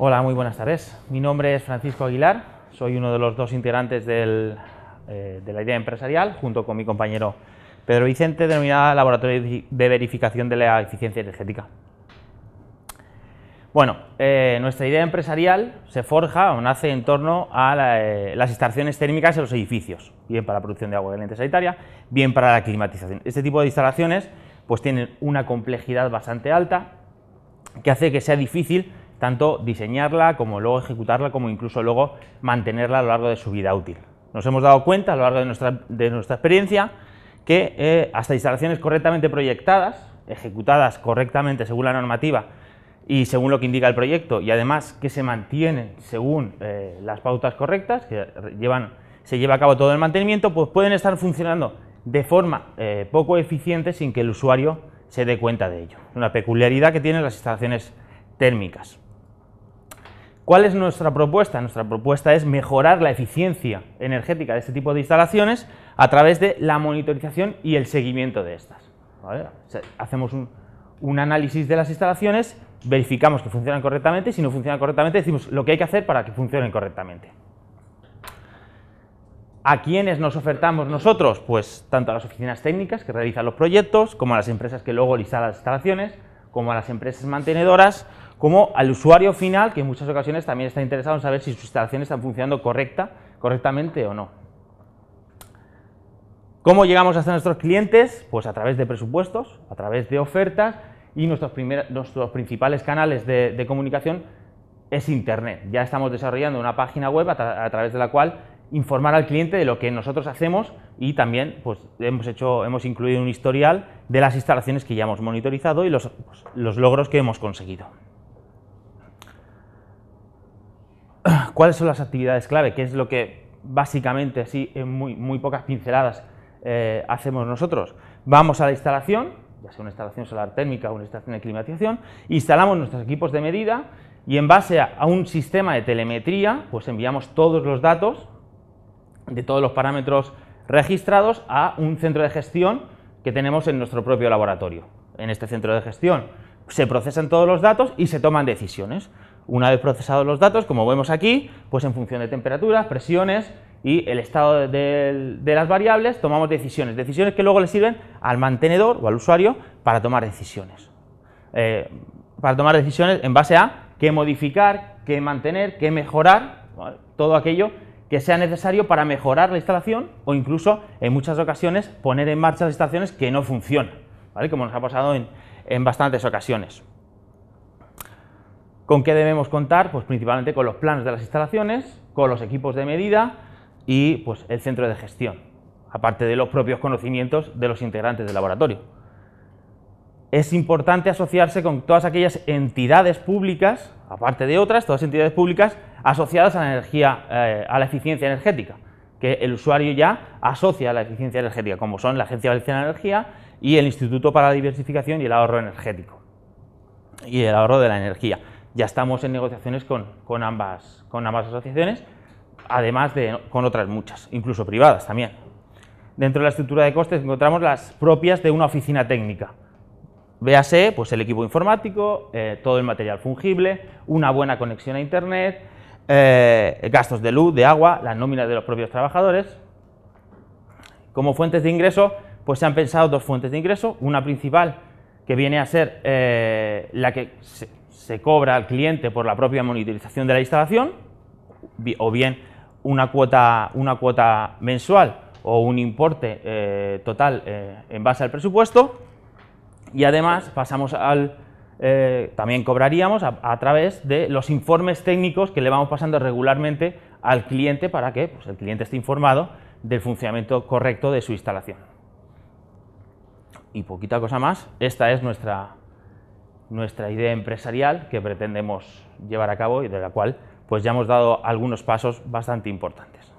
Hola, muy buenas tardes. Mi nombre es Francisco Aguilar, soy uno de los dos integrantes eh, de la idea empresarial, junto con mi compañero Pedro Vicente, denominada Laboratorio de Verificación de la Eficiencia Energética. Bueno, eh, nuestra idea empresarial se forja o nace en torno a eh, las instalaciones térmicas en los edificios, bien para la producción de agua caliente sanitaria, bien para la climatización. Este tipo de instalaciones pues tienen una complejidad bastante alta que hace que sea difícil tanto diseñarla como luego ejecutarla, como incluso luego mantenerla a lo largo de su vida útil. Nos hemos dado cuenta a lo largo de nuestra, experiencia que eh, hasta instalaciones correctamente proyectadas, ejecutadas correctamente según la normativa y según lo que indica el proyecto, y además que se mantienen según eh, las pautas correctas, que se lleva a cabo todo el mantenimiento, pues pueden estar funcionando de forma eh, poco eficiente sin que el usuario se dé cuenta de ello. Una peculiaridad que tienen las instalaciones térmicas. ¿Cuál es nuestra propuesta? Nuestra propuesta es mejorar la eficiencia energética de este tipo de instalaciones a través de la monitorización y el seguimiento de estas. hacemos un, un, análisis de las instalaciones, verificamos que funcionan correctamente y si no funcionan correctamente decimos lo que hay que hacer para que funcionen correctamente. ¿A quiénes nos ofertamos nosotros? Pues tanto a las oficinas técnicas que realizan los proyectos como a las empresas que luego listan las instalaciones, como a las empresas mantenedoras, como al usuario final, que en muchas ocasiones también está interesado en saber si sus instalaciones están funcionando correcta, correctamente o no. ¿Cómo llegamos hasta nuestros clientes? Pues a través de presupuestos, a través de ofertas y nuestros, nuestros principales canales de, comunicación es Internet. Ya estamos desarrollando una página web a través de la cual informar al cliente de lo que nosotros hacemos y también pues, hemos, hecho, hemos incluido un historial de las instalaciones que ya hemos monitorizado y los, pues, logros que hemos conseguido. ¿Cuáles son las actividades clave? ¿Qué es lo que básicamente, así en muy, pocas pinceladas, eh, hacemos nosotros? Vamos a la instalación, ya sea una instalación solar térmica o una instalación de climatización, instalamos nuestros equipos de medida y en base a, a un sistema de telemetría, pues enviamos todos los datos de todos los parámetros registrados a un centro de gestión que tenemos en nuestro propio laboratorio. En este centro de gestión se procesan todos los datos y se toman decisiones. Una vez procesados los datos, como vemos aquí, pues en función de temperaturas, presiones y el estado de, las variables, tomamos decisiones. Decisiones que luego le sirven al mantenedor o al usuario para tomar decisiones. Eh, para tomar decisiones en base a qué modificar, qué mantener, qué mejorar, todo aquello que sea necesario para mejorar la instalación o incluso en muchas ocasiones poner en marcha las instalaciones que no funcionan, ¿vale? como nos ha pasado en, en bastantes ocasiones. ¿Con qué debemos contar? Pues principalmente con los planos de las instalaciones, con los equipos de medida y pues, el centro de gestión, aparte de los propios conocimientos de los integrantes del laboratorio es importante asociarse con todas aquellas entidades públicas, aparte de otras, todas entidades públicas asociadas a la energía, eh, a la eficiencia energética, que el usuario ya asocia a la eficiencia energética, como son la Agencia Valenciana de Energía y el Instituto para la Diversificación y el Ahorro Energético y el ahorro de la energía. Ya estamos en negociaciones con ambas asociaciones, además de con otras muchas, incluso privadas también. Dentro de la estructura de costes encontramos las propias de una oficina técnica Véase pues, el equipo informático, eh, todo el material fungible, una buena conexión a Internet, eh, gastos de luz, de agua, las nóminas de los propios trabajadores. Como fuentes de ingreso, pues se han pensado dos fuentes de ingreso, una principal que viene a ser eh, la que se, cobra al cliente por la propia monitorización de la instalación, o bien una cuota, una cuota mensual o un importe total en base al presupuesto, y además pasamos al... Eh, también cobraríamos a, través de los informes técnicos que le vamos pasando regularmente al cliente para que pues, el cliente esté informado del funcionamiento correcto de su instalación. Y poquita cosa más, esta es nuestra, nuestra idea empresarial que pretendemos llevar a cabo y de la cual pues, ya hemos dado algunos pasos bastante importantes.